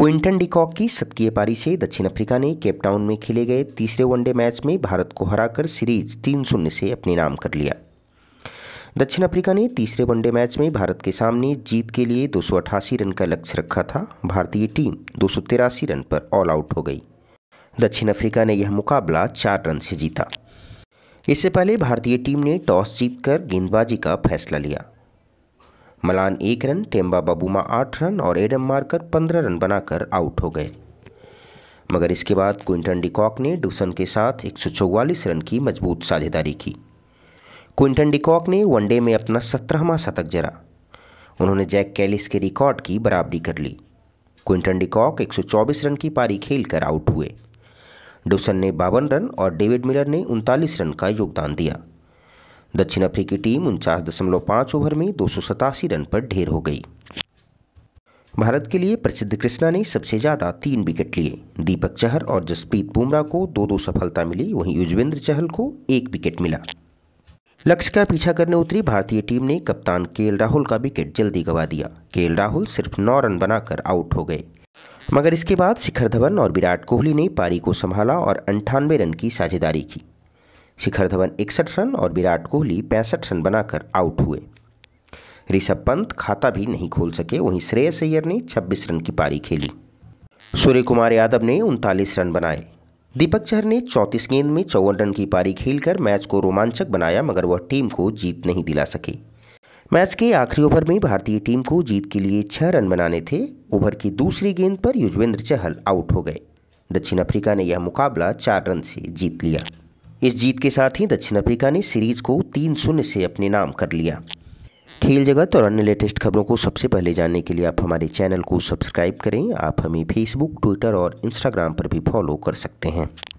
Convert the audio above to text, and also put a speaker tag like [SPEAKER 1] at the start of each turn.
[SPEAKER 1] Quinton de Kock की शतकीय पारी से दक्षिण अफ्रीका ने केपटाउन में खेले गए तीसरे वनडे मैच में भारत को हराकर सीरीज तीन शून्य से अपने नाम कर लिया दक्षिण अफ्रीका ने तीसरे वनडे मैच में भारत के सामने जीत के लिए दो रन का लक्ष्य रखा था भारतीय टीम दो रन पर ऑल आउट हो गई दक्षिण अफ्रीका ने यह मुकाबला चार रन से जीता इससे पहले भारतीय टीम ने टॉस जीतकर गेंदबाजी का फैसला लिया मलान एक रन टेम्बा बाबूमा आठ रन और एडम मार्कर पंद्रह रन बनाकर आउट हो गए मगर इसके बाद क्विंटन डिकॉक ने डूसन के साथ एक रन की मजबूत साझेदारी की क्विंटन डिकॉक ने वनडे में अपना सत्रहवा शतक जरा उन्होंने जैक कैलिस के रिकॉर्ड की बराबरी कर ली क्विंटन डिकॉक 124 रन की पारी खेलकर आउट हुए डूसन ने बावन रन और डेविड मिलर ने उनतालीस रन का योगदान दिया दक्षिण अफ्रीकी टीम उनचास दशमलव पाँच ओवर में दो रन पर ढेर हो गई भारत के लिए प्रसिद्ध कृष्णा ने सबसे ज़्यादा तीन विकेट लिए दीपक चहर और जसप्रीत बुमराह को दो दो सफलता मिली वहीं युजवेंद्र चहल को एक विकेट मिला लक्ष्य का पीछा करने उतरी भारतीय टीम ने कप्तान के राहुल का विकेट जल्दी गवा दिया के राहुल सिर्फ नौ रन बनाकर आउट हो गए मगर इसके बाद शिखर धवन और विराट कोहली ने पारी को संभाला और अंठानवे रन की साझेदारी की शिखर धवन इकसठ रन और विराट कोहली पैंसठ रन बनाकर आउट हुए ऋषभ पंत खाता भी नहीं खोल सके वहीं श्रेयस अय्यर ने 26 रन की पारी खेली सूर्य कुमार यादव ने उनतालीस रन बनाए दीपक चहर ने 34 गेंद में चौवन रन की पारी खेलकर मैच को रोमांचक बनाया मगर वह टीम को जीत नहीं दिला सके मैच के आखिरी ओवर में भारतीय टीम को जीत के लिए छह रन बनाने थे ओवर की दूसरी गेंद पर युजवेंद्र चहल आउट हो गए दक्षिण अफ्रीका ने यह मुकाबला चार रन से जीत लिया इस जीत के साथ ही दक्षिण अफ्रीका ने सीरीज को तीन शून्य से अपने नाम कर लिया खेल जगत और अन्य लेटेस्ट खबरों को सबसे पहले जानने के लिए आप हमारे चैनल को सब्सक्राइब करें आप हमें फेसबुक ट्विटर और इंस्टाग्राम पर भी फॉलो कर सकते हैं